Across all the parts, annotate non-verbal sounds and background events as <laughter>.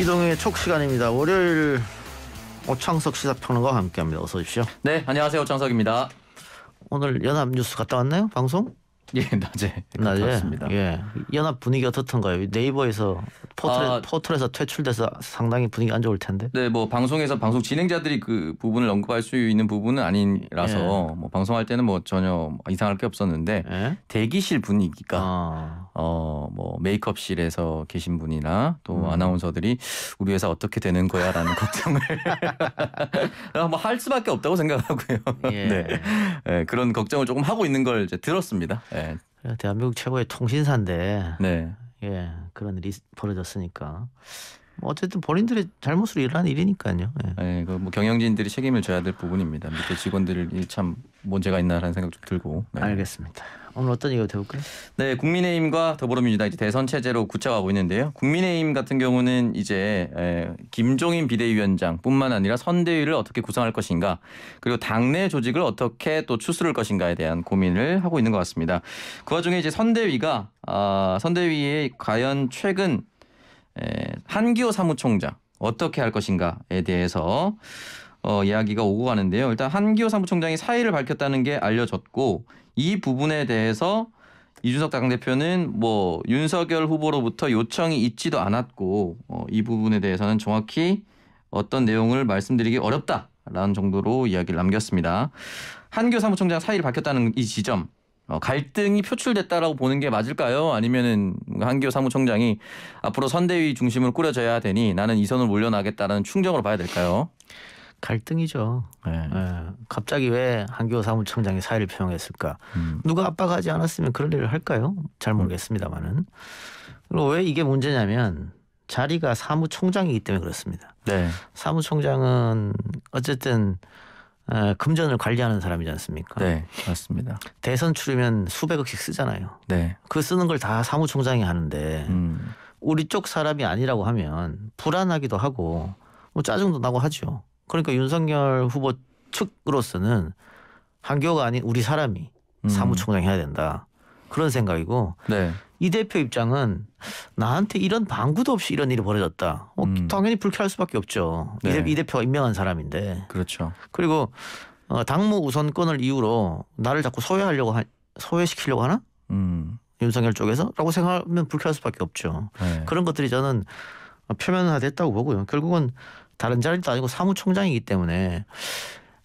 이동의 촉 시간입니다. 월요일 오창석 시사평론가와 함께합니다. 어서 오십시오. 네, 안녕하세요. 오창석입니다. 오늘 연합뉴스 갔다 왔나요? 방송? 예, 낮에. 낮에. 습니다 예. 연합 분위기 어떻던가요? 네이버에서 포털에, 아, 포털에서 퇴출돼서 상당히 분위기 안 좋을 텐데. 네, 뭐 방송에서 방송 진행자들이 그 부분을 언급할 수 있는 부분은 아니라서 예. 뭐 방송할 때는 뭐 전혀 이상할 게 없었는데 예? 대기실 분위기가 아. 어뭐 메이크업실에서 계신 분이나 또 음. 아나운서들이 우리 회사 어떻게 되는 거야라는 <laughs> 걱정을 <laughs> 아, 뭐할 수밖에 없다고 생각하고요. 예. <laughs> 네. 네. 그런 걱정을 조금 하고 있는 걸 이제 들었습니다. 네. 네. 대한민국 최고의 통신사인데 네. 예 그런 일이 벌어졌으니까 뭐 어쨌든 본인들의 잘못으로 일어난 일이니까요. 예. 네, 예, 그뭐 경영진들이 책임을 져야 될 부분입니다. 밑에 직원들이 참 문제가 있나라는 생각 좀 들고. 네. 알겠습니다. 오늘 어떤 얘기가 돼볼까요? 네, 국민의힘과 더불어민주당 이제 대선 체제로 구체화 보이는데요. 국민의힘 같은 경우는 이제 예, 김종인 비대위원장뿐만 아니라 선대위를 어떻게 구성할 것인가, 그리고 당내 조직을 어떻게 또 추스를 것인가에 대한 고민을 하고 있는 것 같습니다. 그 와중에 이제 선대위가 아, 선대위에 과연 최근 예, 한기호 사무총장 어떻게 할 것인가에 대해서 어, 이야기가 오고 가는데요. 일단 한기호 사무총장이 사의를 밝혔다는 게 알려졌고 이 부분에 대해서 이준석 당대표는 뭐 윤석열 후보로부터 요청이 있지도 않았고 어, 이 부분에 대해서는 정확히 어떤 내용을 말씀드리기 어렵다라는 정도로 이야기를 남겼습니다. 한교 사무총장 사의를 밝혔다는 이 지점 어, 갈등이 표출됐다라고 보는 게 맞을까요? 아니면은 한기호 사무총장이 앞으로 선대위 중심으로 꾸려져야 되니 나는 이 선을 물려나겠다는 충정으로 봐야 될까요? 갈등이죠. 네. 네. 갑자기 왜 한기호 사무총장이 사의를 표명했을까? 음. 누가 압박하지 않았으면 그런 일을 할까요? 잘 모르겠습니다만은. 그리고 왜 이게 문제냐면 자리가 사무총장이기 때문에 그렇습니다. 네. 사무총장은 어쨌든 어, 금전을 관리하는 사람이지 않습니까? 네, 맞습니다. 대선 출르면 수백억씩 쓰잖아요. 네. 그 쓰는 걸 다 사무총장이 하는데 음. 우리 쪽 사람이 아니라고 하면 불안하기도 하고 뭐 짜증도 나고 하죠. 그러니까 윤석열 후보 측으로서는 한교가 아닌 우리 사람이 음. 사무총장 해야 된다. 그런 생각이고 네. 이 대표 입장은 나한테 이런 방구도 없이 이런 일이 벌어졌다. 어, 음. 당연히 불쾌할 수밖에 없죠. 네. 이, 대표, 이 대표가 임명한 사람인데. 그렇죠. 그리고 어, 당무 우선권을 이유로 나를 자꾸 소외하려고 하, 소외시키려고 하나? 음. 윤석열 쪽에서라고 생각하면 불쾌할 수밖에 없죠. 네. 그런 것들이 저는 표면화됐다고 보고요. 결국은 다른 자리도 아니고 사무총장이기 때문에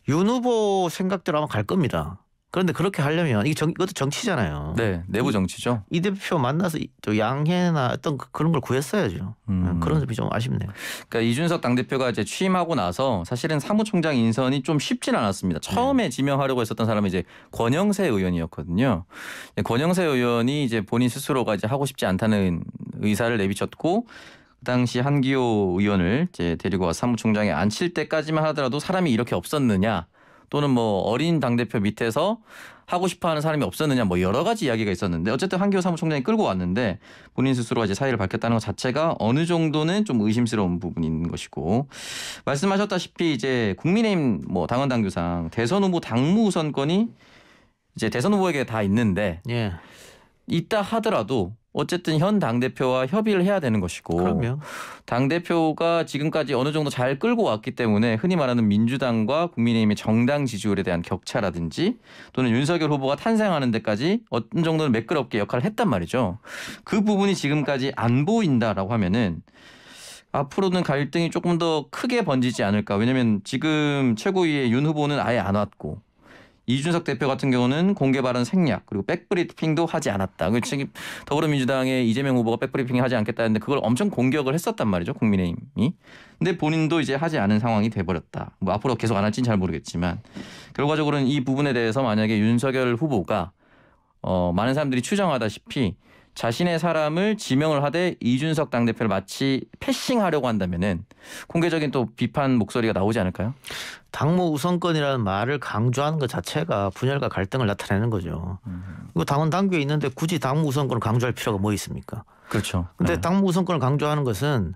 윤 후보 생각대로 아마 갈 겁니다. 그런데 그렇게 하려면 이게 정, 이것도 정치잖아요. 네, 내부 정치죠. 이, 이 대표 만나서 저 양해나 어떤 그, 그런 걸 구했어야죠. 음. 네, 그런 점이 좀 아쉽네요. 그러니까 이준석 당 대표가 이제 취임하고 나서 사실은 사무총장 인선이 좀 쉽진 않았습니다. 처음에 네. 지명하려고 했었던 사람이 이제 권영세 의원이었거든요. 권영세 의원이 이제 본인 스스로가 이제 하고 싶지 않다는 의사를 내비쳤고 그 당시 한기호 의원을 이제 데리고 와 사무총장에 앉힐 때까지만 하더라도 사람이 이렇게 없었느냐 또는 뭐 어린 당대표 밑에서 하고 싶어 하는 사람이 없었느냐 뭐 여러 가지 이야기가 있었는데 어쨌든 한교호 사무총장이 끌고 왔는데 본인 스스로가 이제 사의를 밝혔다는 것 자체가 어느 정도는 좀 의심스러운 부분인 것이고 말씀하셨다시피 이제 국민의힘 뭐 당원 당규상 대선 후보 당무 우선권이 이제 대선 후보에게 다 있는데 예. 있다 하더라도 어쨌든 현 당대표와 협의를 해야 되는 것이고 그럼요. 당대표가 지금까지 어느 정도 잘 끌고 왔기 때문에 흔히 말하는 민주당과 국민의힘의 정당 지지율에 대한 격차라든지 또는 윤석열 후보가 탄생하는 데까지 어떤 정도는 매끄럽게 역할을 했단 말이죠. 그 부분이 지금까지 안 보인다라고 하면은 앞으로는 갈등이 조금 더 크게 번지지 않을까. 왜냐면 지금 최고위의 윤 후보는 아예 안 왔고 이준석 대표 같은 경우는 공개 발언 생략 그리고 백브리핑도 하지 않았다. 그 지금 더불어민주당의 이재명 후보가 백브리핑 하지 않겠다는데 그걸 엄청 공격을 했었단 말이죠 국민의힘이. 근데 본인도 이제 하지 않은 상황이 돼버렸다. 뭐 앞으로 계속 안 할지는 잘 모르겠지만 결과적으로는 이 부분에 대해서 만약에 윤석열 후보가 어, 많은 사람들이 추정하다시피 자신의 사람을 지명을 하되 이준석 당대표를 마치 패싱하려고 한다면은 공개적인 또 비판 목소리가 나오지 않을까요? 당무 우선권이라는 말을 강조하는 것 자체가 분열과 갈등을 나타내는 거죠. 음. 이거 당원 당규에 있는데 굳이 당무 우선권을 강조할 필요가 뭐 있습니까? 그렇죠. 근데 네. 당무 우선권을 강조하는 것은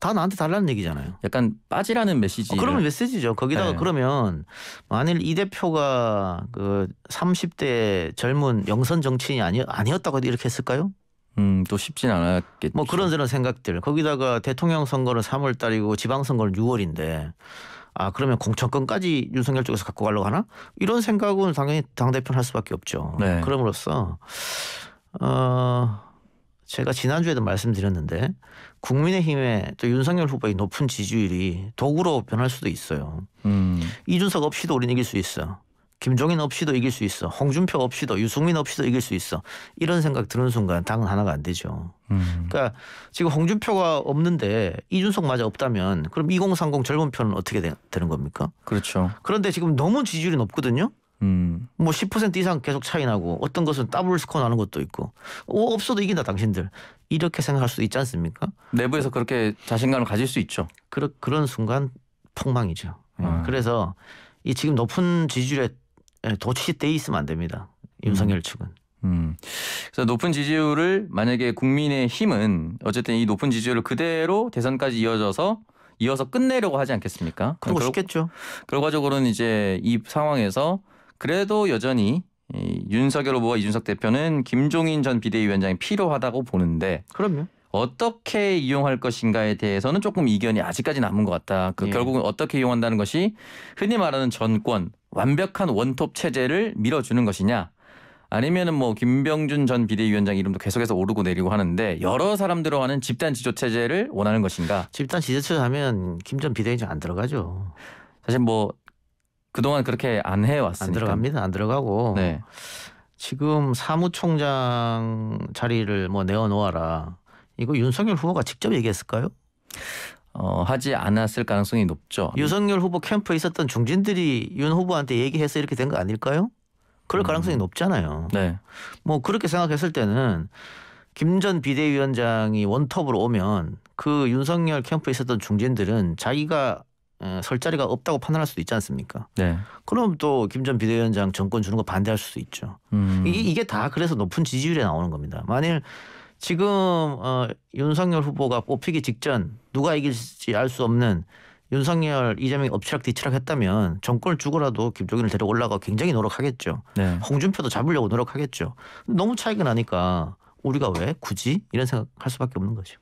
다 나한테 달라는 얘기잖아요. 약간 빠지라는 메시지. 어, 그러면 메시지죠. 거기다가 네. 그러면 만일 이 대표가 그 30대 젊은 영선 정치인이 아니, 아니었다고 해도 이렇게 했을까요? 음, 또 쉽진 않았겠죠. 뭐 그런 저런 생각들. 거기다가 대통령 선거는 3월 달이고 지방 선거는 6월인데 아 그러면 공천권까지 윤석열 쪽에서 갖고 가려고 하나? 이런 생각은 당연히 당 대표는 할 수밖에 없죠. 네. 그럼으로써 어 제가 지난주에도 말씀드렸는데 국민의힘의 또 윤석열 후보의 높은 지지율이 도구로 변할 수도 있어요. 음. 이준석 없이도 우리는 이길 수 있어. 김종인 없이도 이길 수 있어. 홍준표 없이도 유승민 없이도 이길 수 있어. 이런 생각 드는 순간 당은 하나가 안 되죠. 음. 그러니까 지금 홍준표가 없는데 이준석마저 없다면 그럼 2030 젊은 편은 어떻게 되, 는 겁니까? 그렇죠. 그런데 지금 너무 지지율이 높거든요. 음. 뭐10% 이상 계속 차이 나고 어떤 것은 더블 스코어 나는 것도 있고 어, 없어도 이긴다 당신들 이렇게 생각할 수도 있지 않습니까? 내부에서 그 그렇게 자신감을 가질 수 있죠. 그러, 그런 순간 폭망이죠. 음. 그래서 이 지금 높은 지지율에 도취돼 예, 있으면 안 됩니다. 윤석열 음. 측은. 음. 그래서 높은 지지율을 만약에 국민의 힘은 어쨌든 이 높은 지지율을 그대로 대선까지 이어져서 이어서 끝내려고 하지 않겠습니까? 그러고 싶겠죠. 결과적으로는 이제 이 상황에서 그래도 여전히 윤석열 후보와 이준석 대표는 김종인 전 비대위원장이 필요하다고 보는데 그럼요. 어떻게 이용할 것인가에 대해서는 조금 이견이 아직까지 남은 것 같다. 그 예. 결국은 어떻게 이용한다는 것이 흔히 말하는 전권 완벽한 원톱 체제를 밀어주는 것이냐 아니면은 뭐 김병준 전 비대위원장 이름도 계속해서 오르고 내리고 하는데 여러 사람들로 하는 집단 지조 체제를 원하는 것인가? 집단 지조 체제 하면 김 전 비대위원장 안 들어가죠. 사실 뭐 그동안 그렇게 안 해왔으니까 안 들어갑니다. 안 들어가고 네. 지금 사무총장 자리를 뭐 내어놓아라. 이거 윤석열 후보가 직접 얘기했을까요? 어, 하지 않았을 가능성이 높죠. 윤석열 후보 캠프에 있었던 중진들이 윤 후보한테 얘기해서 이렇게 된 거 아닐까요? 그럴 음. 가능성이 높잖아요. 네. 뭐 그렇게 생각했을 때는 김 전 비대위원장이 원톱으로 오면 그 윤석열 캠프에 있었던 중진들은 자기가 어, 설 자리가 없다고 판단할 수도 있지 않습니까? 네. 그럼 또 김 전 비대위원장 정권 주는 거 반대할 수도 있죠. 음. 이게, 이게 다 그래서 높은 지지율에 나오는 겁니다. 만일 지금 어, 윤석열 후보가 뽑히기 직전 누가 이길지 알 수 없는 윤석열 이재명이 엎치락뒤치락 했다면 정권을 주고라도 김종인을 데려 올라가 굉장히 노력하겠죠. 네. 홍준표도 잡으려고 노력하겠죠. 너무 차이가 나니까 우리가 왜 굳이 이런 생각할 수밖에 없는 거죠.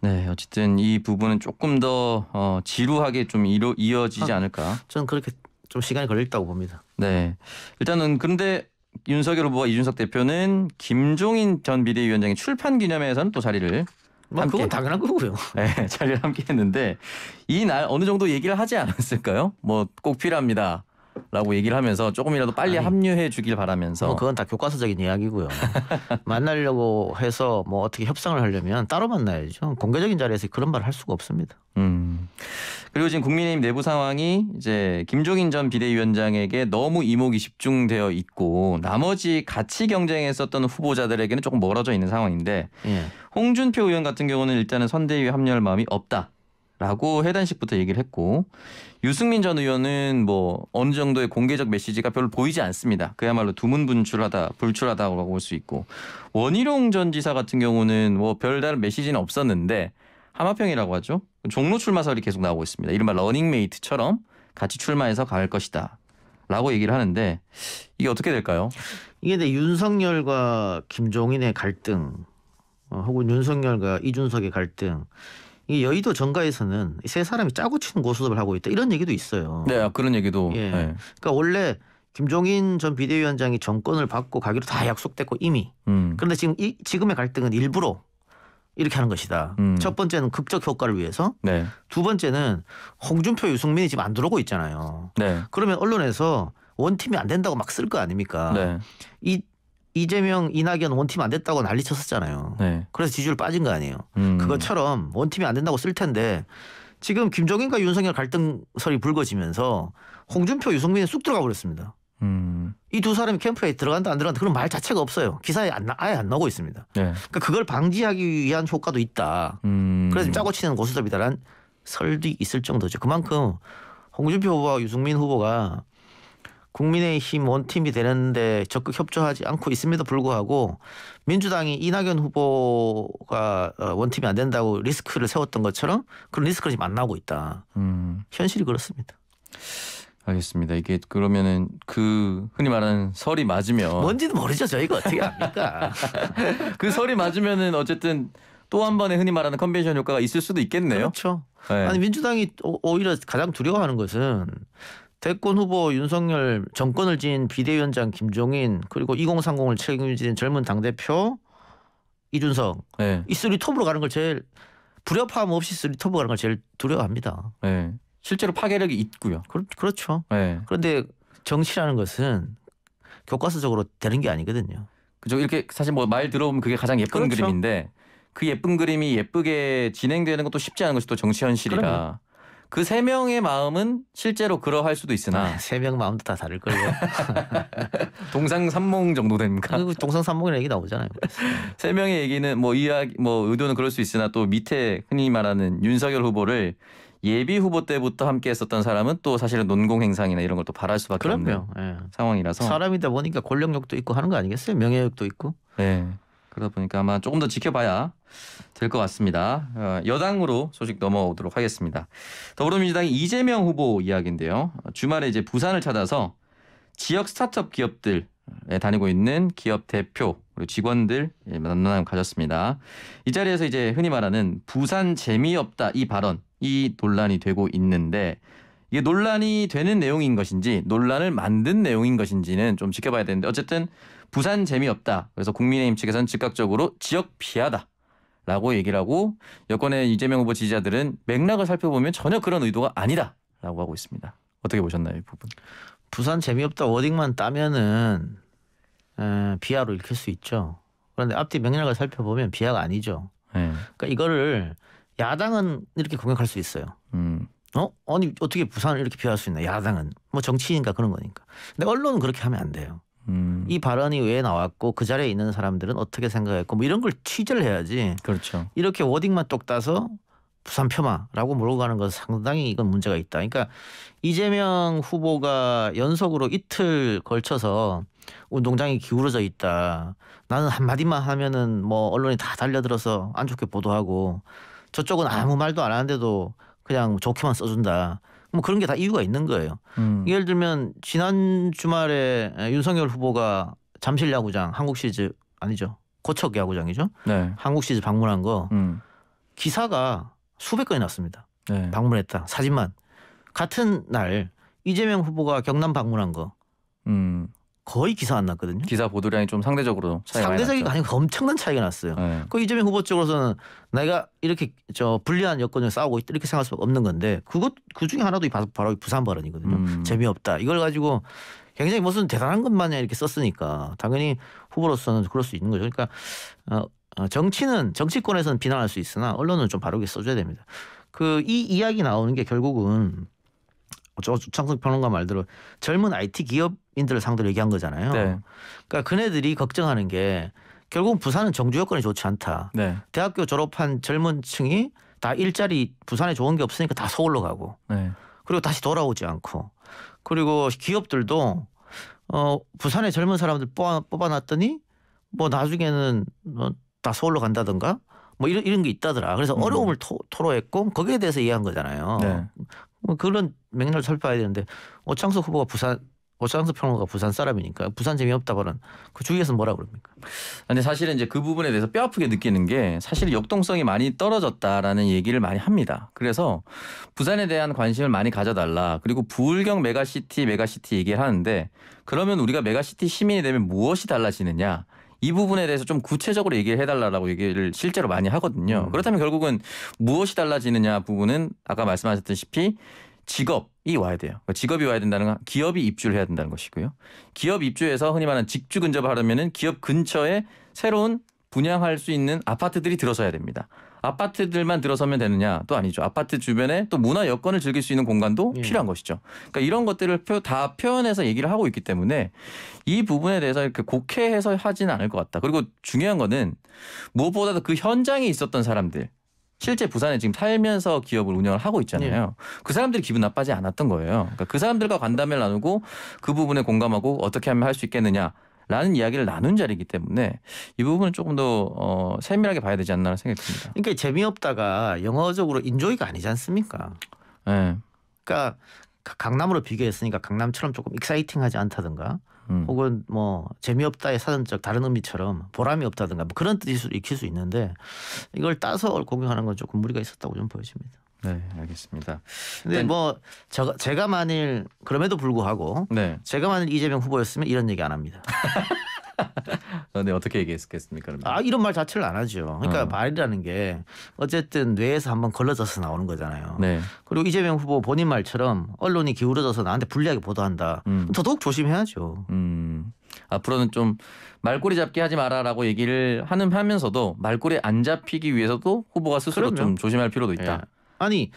네, 어쨌든 이 부분은 조금 더 어, 지루하게 좀 이루, 이어지지 아, 않을까. 저는 그렇게 좀 시간이 걸렸다고 봅니다. 네, 일단은 그런데 윤석열 후보와 이준석 대표는 김종인 전 비대위원장의 출판 기념회에서는 또 자리를 뭐 함께. 그건 당연한 거고요. <laughs> 네, 자리를 함께 했는데 이 날 어느 정도 얘기를 하지 않았을까요? 뭐 꼭 필요합니다. 라고 얘기를 하면서 조금이라도 빨리 아니, 합류해 주길 바라면서 뭐 그건 다 교과서적인 이야기고요. <laughs> 만나려고 해서 뭐 어떻게 협상을 하려면 따로 만나야죠. 공개적인 자리에서 그런 말을 할 수가 없습니다. 음. 그리고 지금 국민의힘 내부 상황이 이제 김종인 전 비대위원장에게 너무 이목이 집중되어 있고 나머지 같이 경쟁했었던 후보자들에게는 조금 멀어져 있는 상황인데 예. 홍준표 의원 같은 경우는 일단은 선대위에 합류할 마음이 없다. 라고 해단식부터 얘기를 했고 유승민 전 의원은 뭐 어느 정도의 공개적 메시지가 별로 보이지 않습니다. 그야말로 두문 분출하다 불출하다고 볼 수 있고 원희룡 전 지사 같은 경우는 뭐 별다른 메시지는 없었는데 하마평이라고 하죠. 종로 출마설이 계속 나오고 있습니다. 이른바 러닝메이트처럼 같이 출마해서 갈 것이다. 라고 얘기를 하는데 이게 어떻게 될까요? 이게 근 윤석열과 김종인의 갈등 어, 혹은 윤석열과 이준석의 갈등 이 여의도 정가에서는 세 사람이 짜고 치는 고스톱을 하고 있다 이런 얘기도 있어요. 네, 아, 그런 얘기도. 예. 네. 그러니까 원래 김종인 전 비대위원장이 정권을 받고 가기로 다 약속됐고 이미. 음. 그런데 지금 이 지금의 갈등은 일부러 이렇게 하는 것이다. 음. 첫 번째는 극적 효과를 위해서. 네. 두 번째는 홍준표, 유승민이 지금 안 들어오고 있잖아요. 네. 그러면 언론에서 원팀이 안 된다고 막 쓸 거 아닙니까? 네. 이 이재명, 이낙연 원팀 안 됐다고 난리 쳤었잖아요. 네. 그래서 지지율 빠진 거 아니에요. 음. 그것처럼 원팀이 안 된다고 쓸 텐데 지금 김종인과 윤석열 갈등설이 불거지면서 홍준표, 유승민이 쑥 들어가 버렸습니다. 음. 이두 사람이 캠프에 들어간다 안 들어간다 그런 말 자체가 없어요. 기사에 안, 아예 안 나오고 있습니다. 네. 그러니까 그걸 방지하기 위한 효과도 있다. 음. 그래서 짜고 치는 고수섭이다란 설도 있을 정도죠. 그만큼 홍준표 후보와 유승민 후보가 국민의힘 원팀이 되는데 적극 협조하지 않고 있음에도 불구하고 민주당이 이낙연 후보가 어, 원팀이 안 된다고 리스크를 세웠던 것처럼 그런 리스크를 지금 안나고 있다. 음. 현실이 그렇습니다. 알겠습니다. 이게 그러면은 그 흔히 말하는 설이 맞으면 뭔지도 모르죠. 저희가 어떻게 압니까? <laughs> 그 설이 맞으면은 어쨌든 또 한 번의 흔히 말하는 컨벤션 효과가 있을 수도 있겠네요. 그렇죠. 네. 아니 민주당이 오히려 가장 두려워하는 것은 대권 후보 윤석열 정권을 지닌 비대위원장 김종인 그리고 2030을 책임지는 젊은 당대표 이준석 네. 이 쓰리 톱으로 가는 걸 제일 불협화음 없이 쓰리 톱으로 가는 걸 제일 두려워합니다. 네. 실제로 파괴력이 있고요. 그, 그렇죠. 네. 그런데 정치라는 것은 교과서적으로 되는 게 아니거든요. 그죠. 이렇게 사실 뭐 말 들어보면 그게 가장 예쁜 그렇죠. 그림인데 그 예쁜 그림이 예쁘게 진행되는 것도 쉽지 않은 것이 또 정치 현실이라 그세 명의 마음은 실제로 그러할 수도 있으나 아, 세명 마음도 다 다를 걸요. <laughs> 동상 삼몽 정도 됩니까? 그 동상 삼몽이라는 얘기 나오잖아요. <laughs> 세 명의 얘기는 뭐 이야기 뭐 의도는 그럴 수 있으나 또 밑에 흔히 말하는 윤석열 후보를 예비 후보 때부터 함께 했었던 사람은 또 사실은 논공 행상이나 이런 걸 또 바랄 수밖에 그럼요. 없는 예. 상황이라서 사람이다 보니까 권력력도 있고 하는 거 아니겠어요? 명예욕도 있고. 네. 그러다 보니까 아마 조금 더 지켜봐야 될 것 같습니다. 어, 여당으로 소식 넘어오도록 하겠습니다. 더불어민주당 이재명 후보 이야기인데요. 주말에 이제 부산을 찾아서 지역 스타트업 기업들에 다니고 있는 기업 대표 그리고 직원들 예, 만남 가졌습니다. 이 자리에서 이제 흔히 말하는 부산 재미없다 이 발언 이 논란이 되고 있는데 이게 논란이 되는 내용인 것인지 논란을 만든 내용인 것인지는 좀 지켜봐야 되는데 어쨌든 부산 재미없다. 그래서 국민의힘 측에선 즉각적으로 지역 비하다. 라고 얘기를 하고 여권의 이재명 후보 지지자들은 맥락을 살펴보면 전혀 그런 의도가 아니다. 라고 하고 있습니다. 어떻게 보셨나요, 이 부분? 부산 재미없다 워딩만 따면은 에, 비하로 읽힐 수 있죠. 그런데 앞뒤 맥락을 살펴보면 비하가 아니죠. 네. 그러니까 이거를 야당은 이렇게 공격할 수 있어요. 음. 어? 아니 어떻게 부산을 이렇게 비할 하수 있나? 야당은 뭐정치인가 그런 거니까. 근데 언론은 그렇게 하면 안 돼요. 음. 이 발언이 왜 나왔고 그 자리에 있는 사람들은 어떻게 생각했고 뭐 이런 걸 취재를 해야지. 그렇죠. 이렇게 워딩만 똑 따서 부산 폄하라고 모르고 가는 것은 상당히 이건 문제가 있다. 그러니까 이재명 후보가 연속으로 이틀 걸쳐서 운동장이 기울어져 있다. 나는 한마디만 하면은 뭐 언론이 다 달려들어서 안 좋게 보도하고 저쪽은 아무 말도 안 하는데도 그냥 좋게만 써준다. 뭐 그런 게 다 이유가 있는 거예요. 음. 예를 들면 지난 주말에 윤석열 후보가 잠실 야구장 한국 시리즈 아니죠. 고척 야구장이죠. 네. 한국 시리즈 방문한 거 음. 기사가 수백 건이 났습니다. 네. 방문했다. 사진만. 같은 날 이재명 후보가 경남 방문한 거. 음. 거의 기사 안 났거든요. 기사 보도량이 좀 상대적으로 차이가 상대적이가 아니고 엄청난 차이가 났어요. 네. 그 이재명 후보 쪽으로서는 내가 이렇게 저 불리한 여건을 싸우고 이렇게 생각할 수 없는 건데 그것 그 중에 하나도 바로 부산 발언이거든요. 음. 재미없다 이걸 가지고 굉장히 무슨 대단한 것만 이렇게 썼으니까 당연히 후보로서는 그럴 수 있는 거죠. 그러니까 어, 어, 정치는 정치권에서는 비난할 수 있으나 언론은 좀 바르게 써줘야 됩니다. 그 이 이야기 나오는 게 결국은 저 주창석 평론가 말대로 젊은 IT 기업인들을 상대로 얘기한 거잖아요. 네. 그러니까 그네들이 걱정하는 게 결국 부산은 정주 여건이 좋지 않다. 네. 대학교 졸업한 젊은 층이 다 일자리 부산에 좋은 게 없으니까 다 서울로 가고 네. 그리고 다시 돌아오지 않고 그리고 기업들도 어 부산에 젊은 사람들 뽑아, 뽑아놨더니 뭐 나중에는 뭐다 서울로 간다든가 뭐 이런 이런 게 있다더라. 그래서 음. 어려움을 토, 로했고 거기에 대해서 이해한 거잖아요. 네. 뭐 그런 맥락을 살펴야 되는데 오창석 후보가 부산 오창석 평론가 부산 사람이니까 부산 재미없다고는 그 주위에서 뭐라 그럽니까? 근데 사실은 이제 그 부분에 대해서 뼈 아프게 느끼는 게 사실 역동성이 많이 떨어졌다라는 얘기를 많이 합니다. 그래서 부산에 대한 관심을 많이 가져달라. 그리고 부울경 메가시티 메가시티 얘기를 하는데 그러면 우리가 메가시티 시민이 되면 무엇이 달라지느냐? 이 부분에 대해서 좀 구체적으로 얘기해 달라라고 얘기를 실제로 많이 하거든요. 음. 그렇다면 결국은 무엇이 달라지느냐 부분은 아까 말씀하셨다시피 직업이 와야 돼요. 그러니까 직업이 와야 된다는 건 기업이 입주를 해야 된다는 것이고요. 기업 입주에서 흔히 말하는 직주 근접하려면은 을 기업 근처에 새로운 분양할 수 있는 아파트들이 들어서야 됩니다. 아파트들만 들어서면 되느냐 또 아니죠. 아파트 주변에 또 문화 여건을 즐길 수 있는 공간도 예. 필요한 것이죠. 그러니까 이런 것들을 표, 다 표현해서 얘기를 하고 있기 때문에 이 부분에 대해서 이렇게 곡해해서 하진 않을 것 같다. 그리고 중요한 거는 무엇보다도 그 현장에 있었던 사람들 실제 부산에 지금 살면서 기업을 운영을 하고 있잖아요. 예. 그 사람들이 기분 나빠지 않았던 거예요. 그러니까 그 사람들과 간담회를 나누고 그 부분에 공감하고 어떻게 하면 할 수 있겠느냐 라는 이야기를 나눈 자리이기 때문에 이 부분은 조금 더 어, 세밀하게 봐야 되지 않나 생각이 듭니다. 그러니까 재미없다가 영어적으로 인조이가 아니지 않습니까? 네. 그러니까 강남으로 비교했으니까 강남처럼 조금 익사이팅하지 않다든가 음. 혹은 뭐 재미없다의 사전적 다른 의미처럼 보람이 없다든가 뭐 그런 뜻일 수 익힐 수 있는데 이걸 따서 공격하는 건 조금 무리가 있었다고 좀 보여집니다. 네, 알겠습니다. 근데 뭐 제가, 제가 만일 그럼에도 불구하고 네. 제가 만일 이재명 후보였으면 이런 얘기 안 합니다. <laughs> 어, 네, 어떻게 얘기했겠습니까? 아, 이런 말 자체를 안 하죠. 그러니까 어. 말이라는 게 어쨌든 뇌에서 한번 걸러져서 나오는 거잖아요. 네. 그리고 이재명 후보 본인 말처럼 언론이 기울어져서 나한테 불리하게 보도한다. 음. 더더욱 조심해야죠. 음. 앞으로는 좀 말꼬리 잡기 하지 마라라고 얘기를 하는 하면서도 말꼬리 안 잡히기 위해서도 후보가 스스로 그럼요. 좀 조심할 필요도 있다. 예. 아니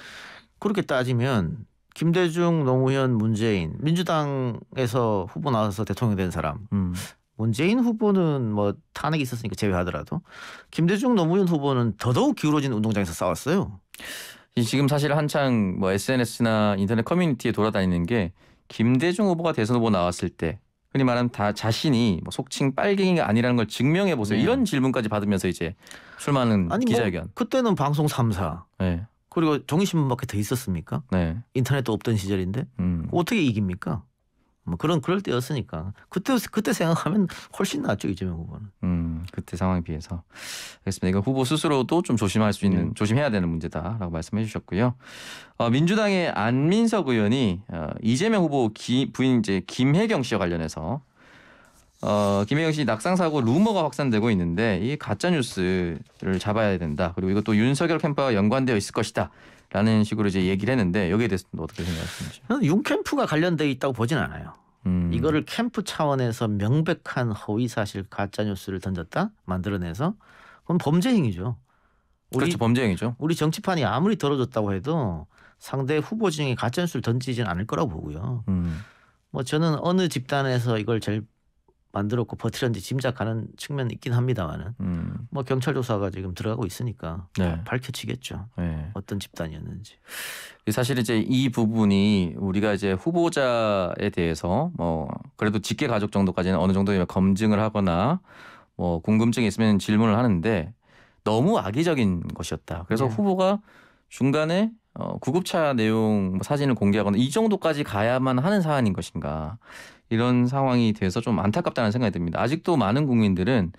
그렇게 따지면 김대중, 노무현, 문재인 민주당에서 후보 나와서 대통령 된 사람 음. 문재인 후보는 뭐 탄핵이 있었으니까 제외하더라도 김대중, 노무현 후보는 더더욱 기울어진 운동장에서 싸웠어요. 지금 사실 한창 뭐 SNS나 인터넷 커뮤니티에 돌아다니는 게 김대중 후보가 대선 후보 나왔을 때 흔히 말하면 다 자신이 뭐 속칭 빨갱이가 아니라는 걸 증명해 보세요. 네. 이런 질문까지 받으면서 이제 출마하는 뭐 기자회견. 뭐 그때는 방송 3사. 네. 그리고 정이신문밖에더 있었습니까? 네. 인터넷도 없던 시절인데 음. 어떻게 이깁니까? 뭐 그런 그럴 때였으니까 그때 그때 생각하면 훨씬 낫죠 이재명 후보는. 음 그때 상황에 비해서 알겠습니다. 이거 후보 스스로도 좀 조심할 수 있는 음. 조심해야 되는 문제다라고 말씀해주셨고요. 어, 민주당의 안민석 의원이 어, 이재명 후보 기, 부인 이제 김혜경 씨와 관련해서 어, 김혜영씨 낙상 사고 루머가 확산되고 있는데 이 가짜 뉴스를 잡아야 된다. 그리고 이것도 윤석열 캠프와 연관되어 있을 것이다. 라는 식으로 이제 얘기를 했는데 여기에 대해서 는 어떻게 생각하시는지? 저는 윤 캠프가 관련되어 있다고 보진 않아요. 음. 이거를 캠프 차원에서 명백한 허위 사실 가짜 뉴스를 던졌다 만들어내서 그건 범죄 행위죠. 우리, 그렇죠 범죄 행위죠. 우리 정치판이 아무리 덜어졌다고 해도 상대 후보 중에 가짜 뉴스를 던지진 않을 거라고 보고요. 음. 뭐 저는 어느 집단에서 이걸 제일 만들었고 버티는지 짐작하는 측면이 있긴 합니다만은 음. 뭐 경찰 조사가 지금 들어가고 있으니까 네. 밝혀지겠죠 네. 어떤 집단이었는지 사실 이제 이 부분이 우리가 이제 후보자에 대해서 뭐 그래도 직계 가족 정도까지는 어느 정도 검증을 하거나 뭐 궁금증이 있으면 질문을 하는데 너무 악의적인 것이었다 그래서 네. 후보가 중간에 어, 구급차 내용 뭐 사진을 공개하거나 이 정도까지 가야만 하는 사안인 것인가 이런 상황이 돼서 좀 안타깝다는 생각이 듭니다. 아직도 많은 국민들은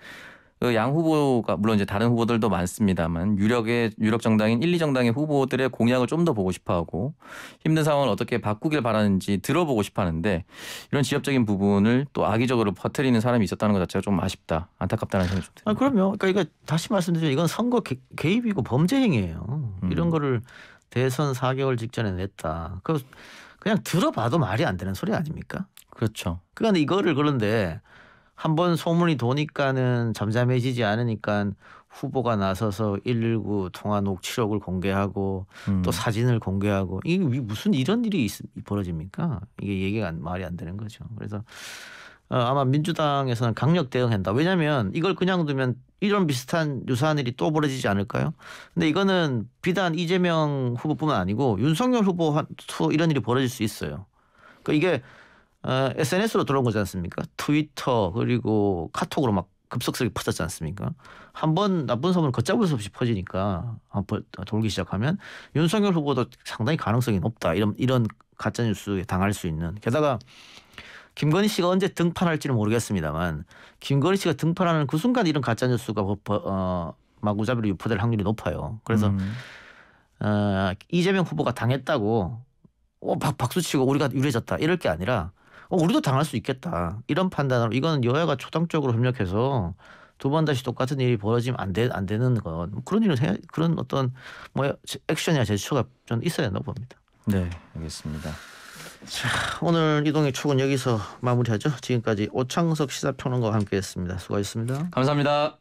그양 어, 후보가 물론 이제 다른 후보들도 많습니다만 유력의 유력 정당인 1, 2 정당의 후보들의 공약을 좀 더 보고 싶어하고 힘든 상황을 어떻게 바꾸길 바라는지 들어보고 싶어하는데 이런 지엽적인 부분을 또 악의적으로 퍼뜨리는 사람이 있었다는 것 자체가 좀 아쉽다, 안타깝다는 생각이 좀 아, 듭니다. 아, 그럼요. 그러니까 이거 다시 말씀드리면 이건 선거 개, 입이고 범죄 행위예요. 음. 이런 거를 대선 4개월 직전에 냈다. 그 그냥 들어봐도 말이 안 되는 소리 아닙니까? 그렇죠. 그러니까 이거를 그런데 한 번 소문이 도니까는 잠잠해지지 않으니까 후보가 나서서 119 통화 녹취록을 공개하고 음. 또 사진을 공개하고 이게 무슨 이런 일이 있, 벌어집니까? 이게 얘기가 말이 안 되는 거죠. 그래서 어, 아마 민주당에서는 강력 대응한다. 왜냐하면 이걸 그냥 두면 이런 비슷한 유사한 일이 또 벌어지지 않을까요? 근데 이거는 비단 이재명 후보뿐만 아니고 윤석열 후보 이런 일이 벌어질 수 있어요. 그러니까 이게 어, SNS로 들어온 거지 않습니까? 트위터 그리고 카톡으로 막급속스이 퍼졌지 않습니까? 한 번 나쁜 소문을 걷잡을 수 없이 퍼지니까 한번 돌기 시작하면 윤석열 후보도 상당히 가능성이 높다. 이런 이런 가짜 뉴스에 당할 수 있는 게다가 김건희 씨가 언제 등판할지는 모르겠습니다만 김건희 씨가 등판하는 그 순간 이런 가짜 뉴스가 뭐, 어, 마구잡이로 유포될 확률이 높아요. 그래서 음. 어, 이재명 후보가 당했다고 어, 박, 박수치고 우리가 유리해졌다 이럴 게 아니라 어, 우리도 당할 수 있겠다 이런 판단으로 이거는 여야가 초당적으로 협력해서 두 번 다시 똑같은 일이 벌어지면 안, 되, 안 되는 건 그런 일은 해, 그런 어떤 뭐 액션이나 제스처가 좀 있어야 된다고 봅니다. 네, 알겠습니다. 자, 오늘 이동의 축은 여기서 마무리하죠. 지금까지 오창석 시사평론가와 함께했습니다. 수고하셨습니다. 감사합니다.